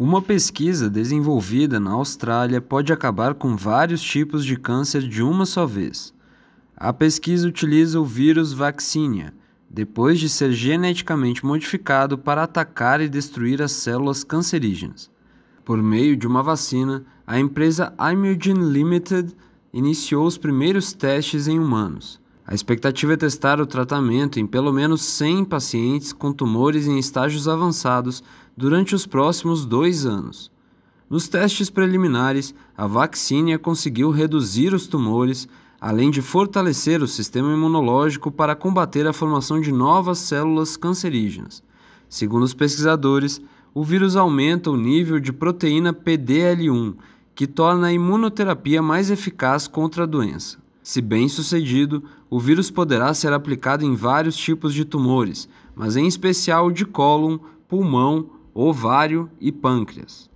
Uma pesquisa desenvolvida na Austrália pode acabar com vários tipos de câncer de uma só vez. A pesquisa utiliza o vírus Vaccinia, depois de ser geneticamente modificado para atacar e destruir as células cancerígenas. Por meio de uma vacina, a empresa Imogen Limited iniciou os primeiros testes em humanos. A expectativa é testar o tratamento em pelo menos 100 pacientes com tumores em estágios avançados durante os próximos dois anos. Nos testes preliminares, a vacina conseguiu reduzir os tumores, além de fortalecer o sistema imunológico para combater a formação de novas células cancerígenas. Segundo os pesquisadores, o vírus aumenta o nível de proteína PDL1, que torna a imunoterapia mais eficaz contra a doença. Se bem sucedido, o vírus poderá ser aplicado em vários tipos de tumores, mas em especial de cólon, pulmão, ovário e pâncreas.